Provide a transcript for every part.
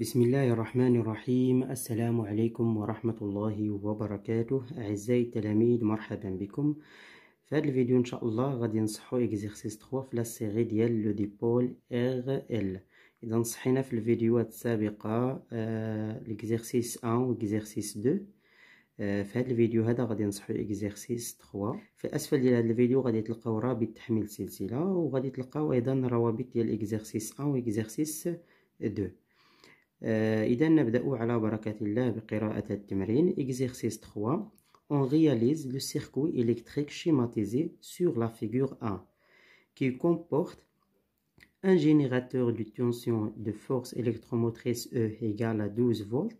بسم الله الرحمن الرحيم السلام عليكم ورحمة الله وبركاته أعزائي التلاميذ مرحبا بكم في هذا الفيديو إن شاء الله غادي نصحو إكزيرسيس 3 في لاسيغي ديال لو ديبول إغ إل إذا صحينا في الفيديوهات السابقة إكزيرسيس 1 وإكزيرسيس 2 في هذا الفيديو هذا غادي نصحو إكزيرسيس 3 في أسفل ديال هذا الفيديو غادي تلقاو رابط تحميل سلسلة وغادي تلقاو أيضا روابط ديال إكزيرسيس 1 وإكزيرسيس 2 إذا نبدأ على بركة الله بقراءة التمرين exercice 3 on réalise le circuit électrique schématisé sur la figure A qui comporte un générateur de tension de force électromotrice E égale à 12 volts,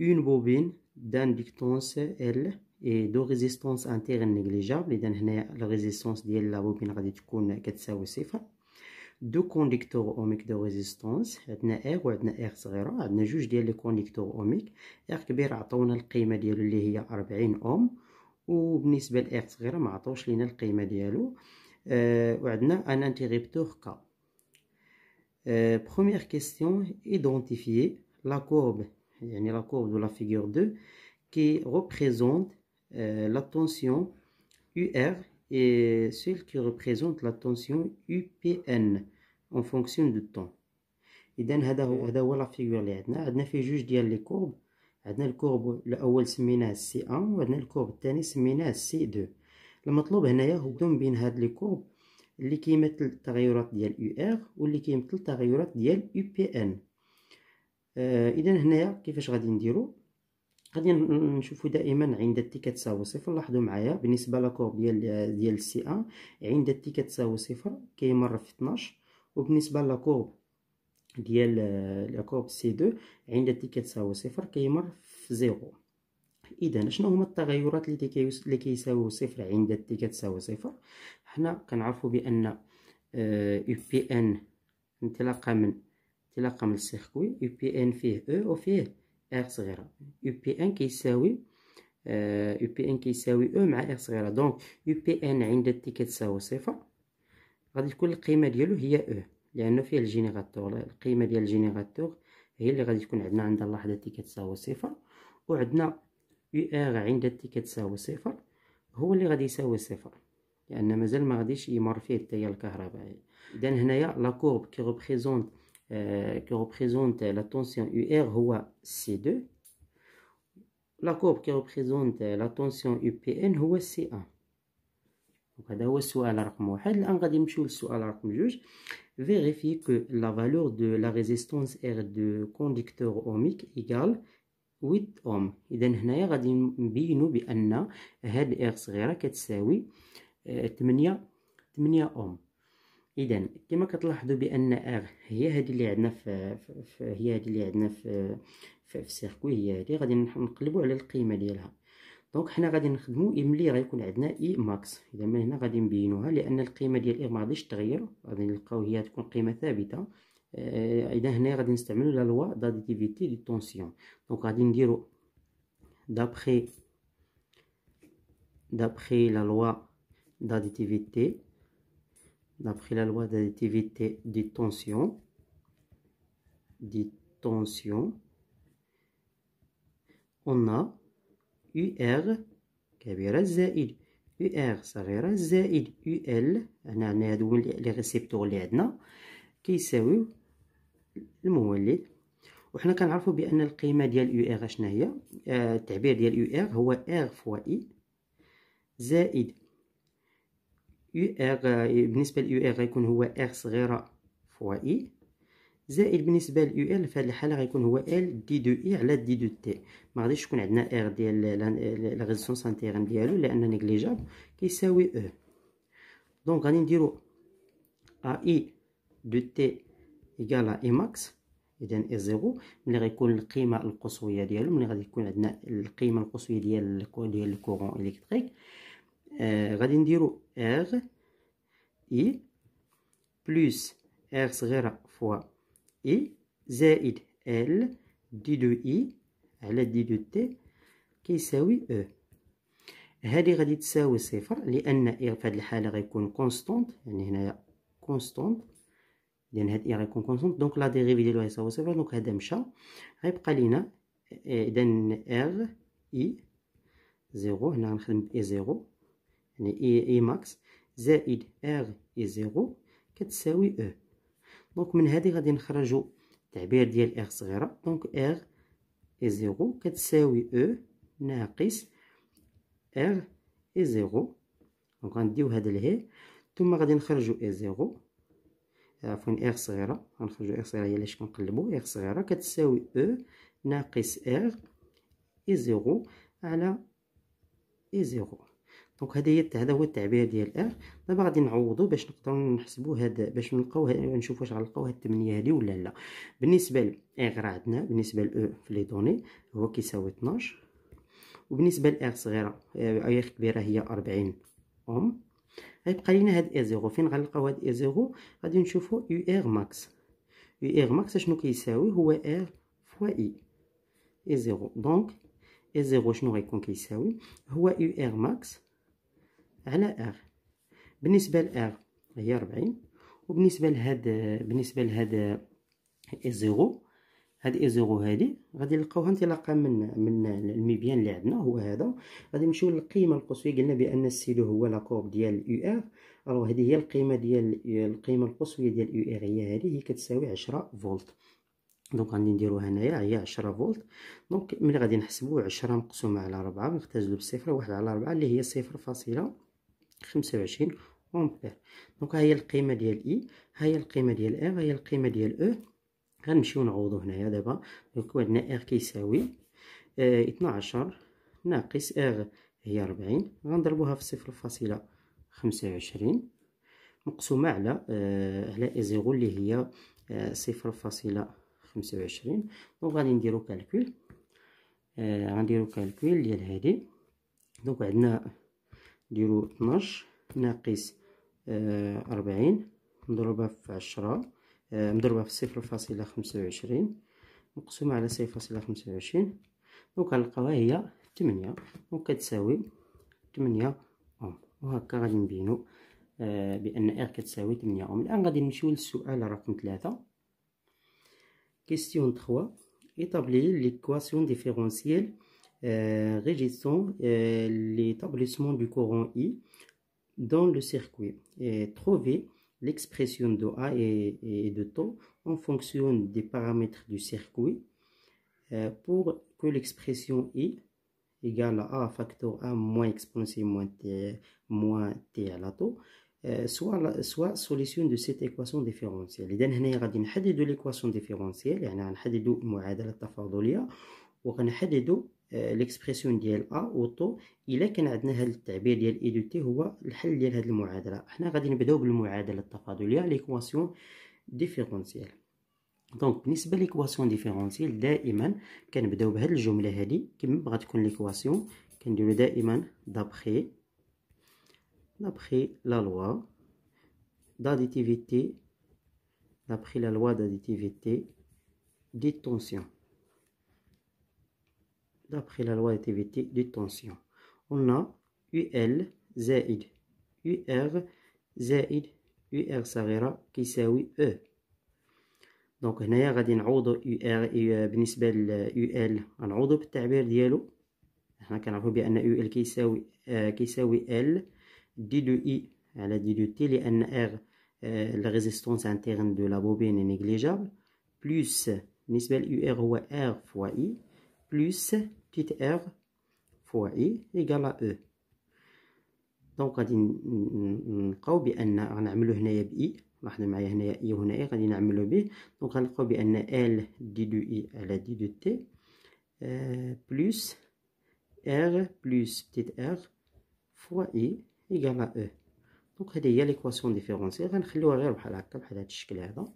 une bobine d'inductance L et de résistance interne négligeable, et la résistance de la bobine غادي تكون كتساوي صفر دو كونديكتور اوميك دو ريزيستونس عندنا ار وعندنا ار صغيره عندنا جوج ديال لي كونديكتور اوميك ار كبير عطاونا القيمه ديالو اللي هي 40 اوم وبالنسبه لار صغيره ما عطاوش لينا القيمه ديالو أه وعندنا ان انتريبتور كا بروميير كيسيون ايدونتيفي لا كورب يعني لا كورب دو لا فيغور 2 كي ريبريزونت لا تونسيون ار et celle qui représente la tension UPN. اون فونكسيون دو طون اذا هذا هو هذا هو لا فيغور اللي عندنا عندنا فيه جوج ديال لي كورب عندنا الكورب الاول سميناه سي 1 وعندنا الكورب الثاني سميناه سي 2 المطلوب هنايا هو دوم بين هاد لي كورب اللي كيمثل التغيرات ديال يو ار واللي كيمثل التغيرات ديال يو بي ان اذا هنايا كيفاش غادي نديرو غادي نشوفو دائما عند تي كتساوي صفر لاحظوا معايا بالنسبه لاكور ديال ديال سي ان عند تي كتساوي صفر كيمر في 12 وبالنسبه لاكوب ديال آه، لاكوب سي دو عند تي كتساوي صفر كيمر في زيرو اذا شنو هما التغيرات اللي كي اللي كيساويو صفر عند تي كتساوي صفر حنا كنعرفوا بان آه، يو بي ان انطلاقا من انطلاقا من السيركوي يو بي ان فيه او e وفيه ار صغيره يو بي ان كيساوي آه، يو بي ان كيساوي او e مع ار صغيره دونك يو بي ان عند تي كتساوي صفر غادي تكون القيمه ديالو هي او لانه فيه الجينيراتور القيمه ديال الجينيراتور هي اللي غادي تكون عندنا عند اللحظه تي كتساوي صفر وعندنا يو ار عند تي كتساوي صفر هو اللي غادي يساوي صفر لان مازال ما غاديش يمر فيه التيار الكهربائي اذا هنايا لا كورب كي ريبريزونت كي ريبريزونت لا طونسيون يو ار هو سي 2 لا كورب كي ريبريزونت لا طونسيون يو بي ان هو سي 1 هذا هو السؤال رقم واحد الان غادي نمشيو للسؤال رقم جوج فيغيفي كو لا فالور دو لا ريزيستونس ار دو كونديكتور اوميك ايغال 8 اوم اذا هنايا غادي نبينو بان هاد ار صغيره كتساوي 8 آه، 8 اوم اذا كما كتلاحظوا بان ار هي هذه اللي عندنا في, في, هي هذه اللي عندنا في في, في السيركوي هي هذه غادي نقلبوا على القيمه ديالها دونك حنا غادي نخدمو إيه ملي غيكون عندنا اي ماكس اذا من هنا غادي نبينوها لان القيمه ديال اي ما غاديش تغير غادي نلقاو هي تكون قيمه ثابته آه، اذا هنا غادي نستعملو لا لوا داديتيفيتي دي طونسيون دونك غادي نديرو دابخي دابخي لا لوا داديتيفيتي دابخي لا loi داديتيفيتي des طونسيون des طونسيون اون UR كبيرة زائد UR صغيرة زائد UL هنا عندنا هادو لي ريسيبتور لي عندنا كيساويو المولد وحنا كنعرفو بان القيمه ديال يو ار شنو هي آه، التعبير ديال يو ار هو ار فوا اي زائد يو ار آه، بالنسبه ليو ار غيكون هو ار صغيره فوا اي زائد بالنسبه ليو ال في هذه الحاله غيكون هو ال دي دو اي على دي دو تي ما غاديش تكون عندنا ار ديال لا ريزيسونس انتيريم ديالو لان نيغليجابل كيساوي او e. دونك غادي نديرو ا اي دو تي ايكال اي ماكس اذا اي زيرو ملي غيكون القيمه القصويه ديالو ملي غادي يكون عندنا القيمه القصويه ديال ديال الكورون الكتريك آه، غادي نديرو ار اي بلس ار صغيره فوا اي زائد ال دي دو اي على دي دو تي كيساوي او e. هذه غادي تساوي صفر لان اي e في هذه الحاله غيكون كونستونت يعني هنايا كونستونت لان هاد اي e غيكون كونستونت دونك لا ديريفي ديالو غيساوي صفر دونك هذا مشى غيبقى لينا اذا ار اي زيرو هنا غنخدم باي زيرو يعني اي اي ماكس زائد ار اي زيرو كتساوي او دونك من هذه غادي نخرجوا تعبير ديال اغ صغيره دونك اغ اي زيرو كتساوي او e ناقص اغ اي زيرو دونك غنديو هذا لهي ثم غادي نخرجوا اي زيرو عفوا اغ صغيره غنخرجوا اغ صغيره هي اللي كنقلبوا اغ صغيره كتساوي او e ناقص اغ اي زيرو على اي e زيرو دونك هذايا هذا هو التعبير ديال ار دابا غادي نعوضو باش نقدروا نحسبوا هذا باش نلقاو نشوف واش غنلقاو هاد الثمانيه هادي ولا لا بالنسبه ل غير عندنا بالنسبه ل او e في لي دوني هو كيساوي 12 وبالنسبه ل ار صغيره آه، اي كبيره هي 40 اوم غيبقى لينا هاد اي زيرو فين غنلقاو هاد اي زيرو غادي نشوفو يو ار ماكس يو ار ماكس شنو كيساوي هو ار فوا اي اي زيرو دونك اي زيرو شنو غيكون كيساوي هو يو ار ماكس على اغ بالنسبه ل لاغ هي 40 وبالنسبه لهاد بالنسبه لهاد اي زيرو هاد اي زيرو هادي غادي نلقاوها انطلاقا من من الميبيان اللي عندنا هو هذا غادي نمشيو للقيمه القصوى قلنا بان السيلو هو لا كورب ديال يو ار الو هذه هي القيمه ديال القيمه القصوى ديال يو ار هي هذه هي كتساوي 10 فولت دونك غادي نديرو هنايا هي 10 فولت دونك ملي غادي نحسبو 10 مقسومه على 4 نختزلو بصفر واحد على 4 اللي هي 0.5 خمسة وعشرين أمبير دونك هي القيمة ديال إي هي القيمة ديال ها هي القيمة ديال أو غنمشيو نعوضو هنايا دابا دونك عندنا ار كيساوي آه، اثناعشر ناقص ار هي ربعين غنضربوها في صفر فاصلة خمسة وعشرين مقسومة على آه على إزيغو اللي هي آه، صفر فاصلة خمسة وعشرين دونك غادي نديرو كالكول آه غنديرو كالكول ديال هادي دونك عندنا نديرو طناش ناقص آه، أربعين مضروبة في عشرة آه، مضروبة في صفر فاصلة خمسة وعشرين مقسومة على صفر فاصلة خمسة وعشرين وكنلقاوها هي تمنية وكتساوي تمنية أوم وهكا غادي نبينو آه، بأن إر كتساوي تمنية أوم الآن غادي نمشيو للسؤال رقم ثلاثة كيستيون تخوا إطابلي ليكواسيون ديفيرونسيال Euh, régissant euh, l'établissement du courant I dans le circuit et trouver l'expression de A et, de T en fonction des paramètres du circuit euh, pour que l'expression I égale à A facteur A moins exponentielle moins T, moins T à la taux soit soit solution de cette équation différentielle l'équation différentielle ليكسبريسيون آه، ديال ا طو الا كان عندنا هذا التعبير ديال اي دو تي هو الحل ديال هذه المعادله حنا غادي نبداو بالمعادله التفاضليه ليكواسيون ديفيرونسييل دونك بالنسبه ليكواسيون ديفيرونسييل دائما كنبداو بهذه الجمله هذه كما بغات تكون ليكواسيون كنديرو دائما دابخي دابخي لا لوا داديتيفيتي دابخي لا لوا داديتيفيتي دي tensions d'après la loi de TVT de tension. On a UL ZID, UR ZID, UR Sarera qui s'est E. Donc, on a un UR et Benisbel UL, on a un autre dialo. On a un autre bien UL qui s'est euh, L, D de I à la D de T, les NR, euh, la résistance interne de la bobine est négligeable, plus Benisbel UR ou R fois I, plus petite r fois i égale à e دونك غادي نلقاو بان غنعملو هنايا ب اي لاحظوا معايا هنايا اي اي غادي نعملو به دونك غنلقاو بان ال دي دو اي على دي دو تي بلس ار بلس بتيت ار فوا اي ايكال ا او دونك هذه هي ليكواسيون ديفيرونسيال غنخليوها غير بحال هكا بحال هذا الشكل هذا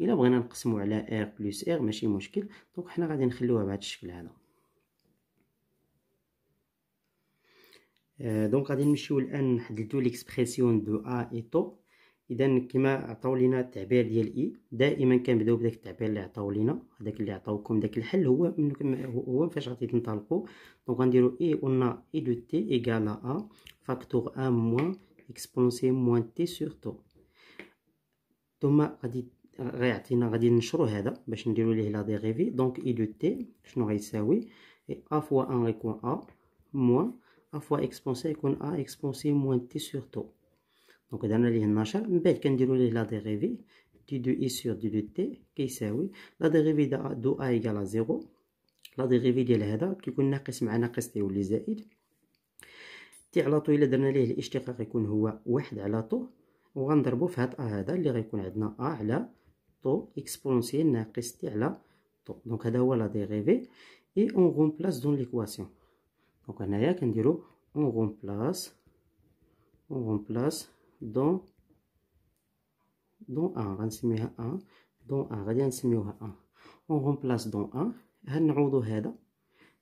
الا بغينا نقسمو على ار بلس ار ماشي مشكل دونك حنا غادي نخليوها بهذا الشكل هذا آه، دونك غادي نمشيو الان نحددو ليكسبرسيون دو ا اي تو اذا كما عطاو لينا التعبير ديال اي دائما كنبداو بداك التعبير اللي عطاو لينا هذاك اللي عطاوكم داك الحل هو هو فاش غادي تنطلقوا دونك غنديروا اي قلنا اي دو تي ايغال ا فاكتور ا موان اكسبونسي موان تي سور تو ثم غادي غيعطينا غادي ننشرو هذا باش نديرو ليه لا ديغيفي دونك اي دو تي شنو غيساوي ا فوا ان غيكون ا موان فوا اكسبونسي يكون ا اكسبونسي موان تي سور تو دونك درنا ليه النشر من بعد كنديرو ليه لا ديغيفي دي دو اي سور دي دو تي كيساوي لا ديريفي دو ا ايكالا زيرو لا ديغيفي ديال هذا كيكون ناقص مع ناقص تيولي زائد تي على طو الا درنا ليه الاشتقاق يكون هو واحد على طو وغنضربو في هاد ا هذا اللي غيكون عندنا ا على طو اكسبونسيال ناقص تي على طو دونك هذا هو لا ديغيفي اي اون غومبلاس دون ليكواسيون دونك هنايا كنديرو اون غومبلاس اون غومبلاس دون دون ان غنسميها ان دون ان غادي نسميوها ان اون غومبلاس دون ان هنعوضو هذا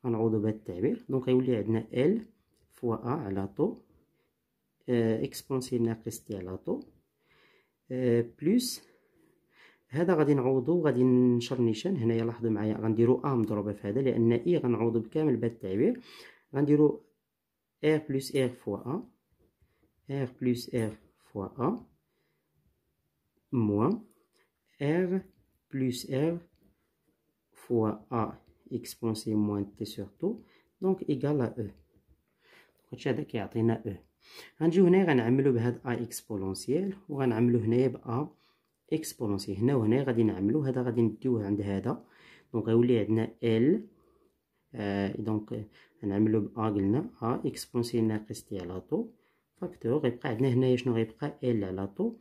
غنعوضو بهذا التعبير دونك غيولي عندنا ال فوا ا على طو اه اكسبونسي ناقص تي على طو بلس euh, هذا غادي نعوضو غادي ننشر نيشان هنايا لاحظوا معايا غنديرو ا مضروبه في هذا لان اي e غنعوضو بكامل بهذا التعبير غنديرو ار بلس ار فوا ا ار بلس ار فوا ا موان ار بلس ار فوا ا exponse moins t sur tout دونك ايكال ا او هادشي هذا كيعطينا او e. غنجيو هنا غنعملو بهاد ا اكسبونونسييل وغنعملو هنايا ب ا اكسبونونسييل هنا وهنا غادي نعملو هذا غادي نديوه عند هذا دونك غيولي عندنا ال دونك نعملو بأ قلنا أ ناقص تي على طو فاكتور غيبقى عندنا هنايا شنو غيبقى ال على طو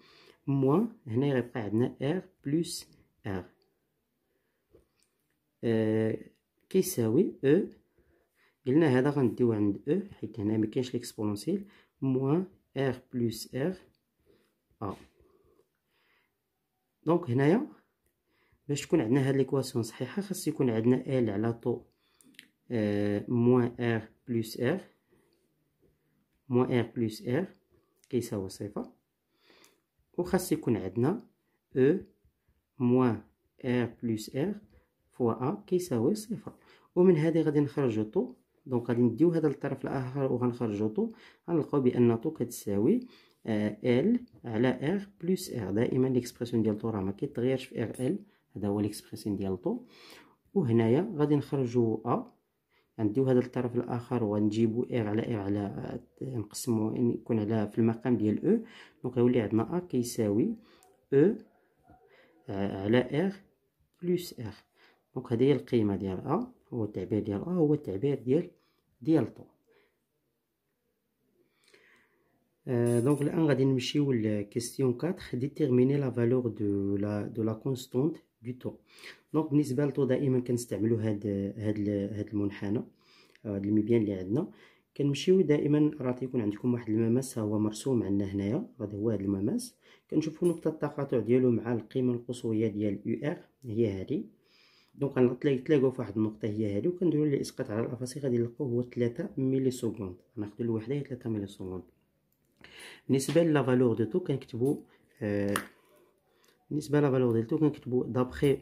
موان هنايا غيبقى عندنا ار بلوس ار كيساوي او قلنا هذا غنديو عند او حيت هنا مكاينش ليكسبونسيل موان ار بلوس ار ا دونك هنايا باش تكون عندنا هاد ليكواسيون صحيحه خاص يكون عندنا ال على طو euh, moins R plus R moins R plus R كيساوي صفر وخاص يكون عندنا او موان ار بلس ار فوا ا كيساوي صفر ومن هذه غادي نخرجو طو دونك غادي نديو هذا الطرف الاخر وغنخرجو طو غنلقاو بان طو كتساوي ال آه، على ار بلس ار دائما ليكسبرسيون ديال طو راه ما كيتغيرش في ار ال هذا هو ليكسبرسيون ديال طو وهنايا غادي نخرجو ا غنديو هذا الطرف الاخر ونجيبو اير على اير على نقسمو يكون على في المقام ديال او e. دونك غيولي عندنا ا كيساوي e، او آه، على ار بلس ار دونك هذه هي القيمه ديال ا هو التعبير ديال ا هو التعبير ديال ديال طو دونك الان غادي نمشيو لكيستيون 4 ديتيرميني لا فالور دو لا دو لا كونستونت دو طو دونك بالنسبه للطو دائما كنستعملو هاد هاد هاد المنحنى آه، هاد الميبيان اللي عندنا كنمشيو دائما راه تيكون عندكم واحد المماس ها هو مرسوم عندنا هنايا غادي هو هاد المماس كنشوفو نقطه التقاطع ديالو مع القيمه القصويه ديال يو ار هي هادي دونك غنتلاقاو في واحد النقطه هي هادي وكنديرو الاسقاط على الافاصيل غادي نلقاو هو 3 ملي سكوند ناخدو الوحده هي 3 ملي سكوند On la valeur de tout comme on l'a dit,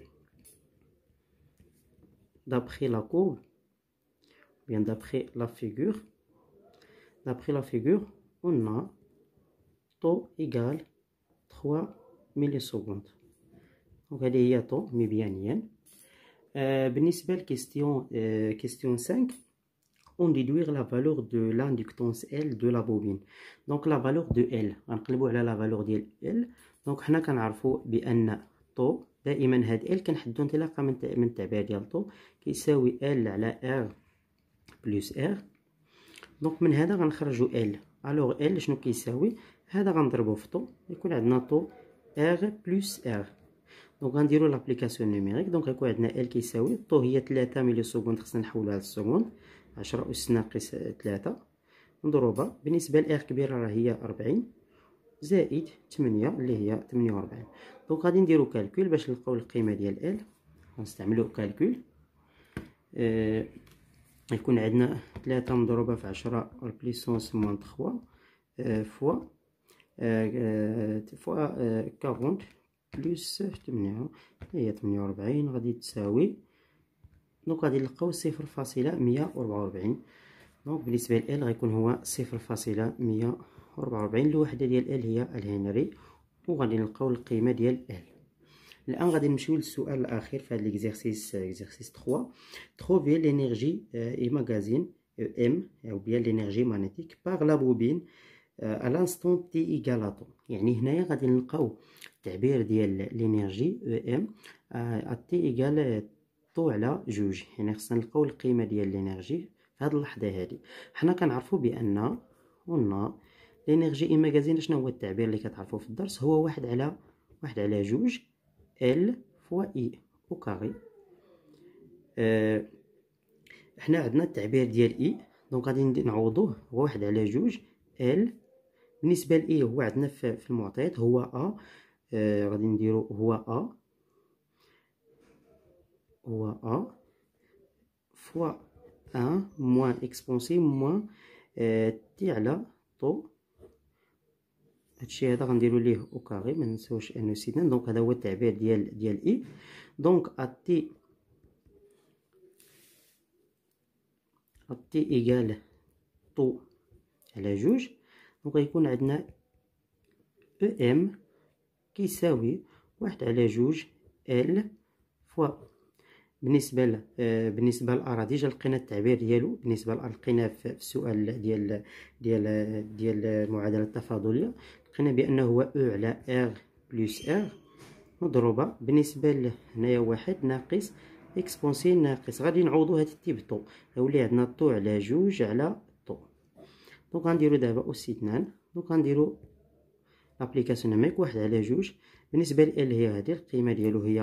d'après la courbe, ou bien d'après la figure, on a 100 égale 3 millisecondes. On va dire 100, mais bien rien. On appelle la question 5. on déduire la valeur de l'inductance L de la bobine donc la valeur de L غنقلبوا على la valeur ديال L donc حنا كنعرفوا بان طو دائما هاد L كنحدو انطلاقا من من التعبير ديال طو كيساوي L على R بلس R دونك من هذا غنخرجو L الوغ L شنو كيساوي هذا غنضربو في طو يكون عندنا طو R بلس R دونك غنديرو لابليكاسيون نوميريك دونك غيكون عندنا ال كيساوي طو هي 3 ملي سكوند خصنا نحولوها للسكوند عشرة أس ناقص ثلاثة مضروبة بالنسبة لإر كبيرة راه هي ربعين زائد تمنية اللي هي تمنية وأربعين دونك غادي نديرو كالكول باش نلقاو القيمة ديال إل غنستعملو كالكول آه يكون عندنا ثلاثة مضروبة في عشرة بليسونس موان تخوا فوا فوا كارونت بلوس تمنية هي تمنية وأربعين غادي تساوي دونك غادي نلقاو صفر فاصله ميه وربعة وربعين دونك بالنسبه لال غيكون هو صفر فاصله ميه وربعة وربعين الوحده ديال ال هي الهنري وغادي نلقاو القيمه ديال ال الان غادي نمشيو للسؤال الاخير في هاد ليكزارسيس ليكزارسيس تخوا تخو بيان لينيرجي اي ماغازين ام او بيان لينيرجي مانيتيك باغ لابوبين ا لانستون تي ايغال طون يعني هنايا غادي نلقاو التعبير ديال لينيرجي ام تي إيكال نحطو على جوج يعني خصنا نلقاو القيمه ديال الانرجي في هاد اللحظه هادي حنا كنعرفو بان قلنا الانرجي اي ماغازين شنو هو التعبير اللي كتعرفوه في الدرس هو واحد على واحد على جوج ال فوا اي e او كاري اه حنا عندنا التعبير ديال اي e، دونك غادي نعوضوه هو واحد على جوج ال بالنسبه لاي e هو عندنا في المعطيات هو ا آه غادي نديرو هو ا OA A fois 1 moins exponentiel moins T تعلى طو هادشي هذا غنديرو ليه او كاري ما ننساوش انو Donc, دونك هذا هو التعبير ديال ديال اي دونك اتي اتي ايكال طو على جوج دونك غيكون عندنا او ام كيساوي واحد على جوج ال فوا بالنسبه ل... آه، بالنسبه للاراضي لقينا التعبير ديالو بالنسبه لقينا في السؤال ديال ديال ديال المعادله التفاضليه لقينا بانه هو او e على ار بلس ار مضروبه بالنسبه ل... هنايا واحد ناقص اكس ناقص غادي نعوضو هاد التي بطو غيولي عندنا طو على جوج على طو دونك غنديرو دابا اوس اثنان دونك غنديرو لابليكاسيون ميك واحد على جوج بالنسبه ل ال هي هادي القيمه ديالو هي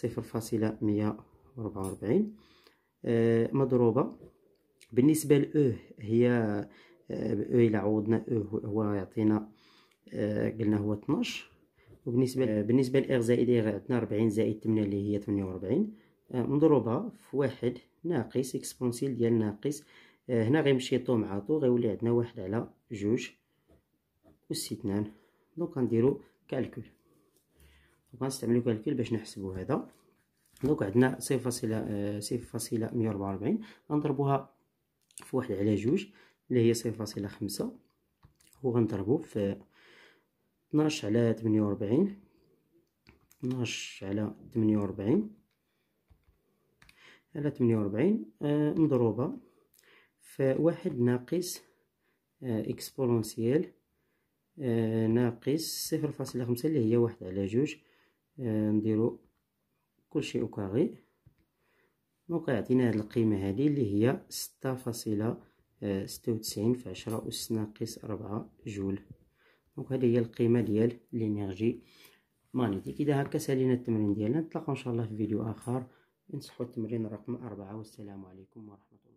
صفر فاصله ميه ربعة وربعين آه، مضروبة بالنسبة لأو هي أو آه، إلا عوضنا أو هو يعطينا آه، قلنا هو 12 وبالنسبة بالنسبة لإغ زائد إغ عندنا ربعين زائد تمنية اللي هي تمنية وربعين مضروبة في واحد ناقص إكسبونسيل ديال ناقص هنا غيمشي طو مع طو غيولي عندنا واحد على جوج واستثنان دونك غنديرو كالكول غنستعملو كالكول باش نحسبو هذا دونك عندنا صفر فاصلة آه، صفر فاصلة مية وربعة وربعين غنضربوها في واحد على جوج اللي هي صفر فاصلة خمسة وغنضربو في اثناش على تمنية وربعين اثناش على تمنية وربعين على تمنية وربعين آه، مضروبة في واحد ناقص اكسبونسيال آه، ناقص صفر فاصلة خمسة اللي هي واحد على جوج نديرو كلشي شيء كاري دونك غيعطينا هذه القيمه هذه اللي هي ستة فاصلة آه، ستة وتسعين في عشرة أس ناقص ربعة جول دونك هذه هي القيمه ديال لينيرجي مانيتيك اذا هكا سالينا التمرين ديالنا نتلاقاو ان شاء الله في فيديو اخر نصحوا التمرين رقم أربعة والسلام عليكم ورحمه الله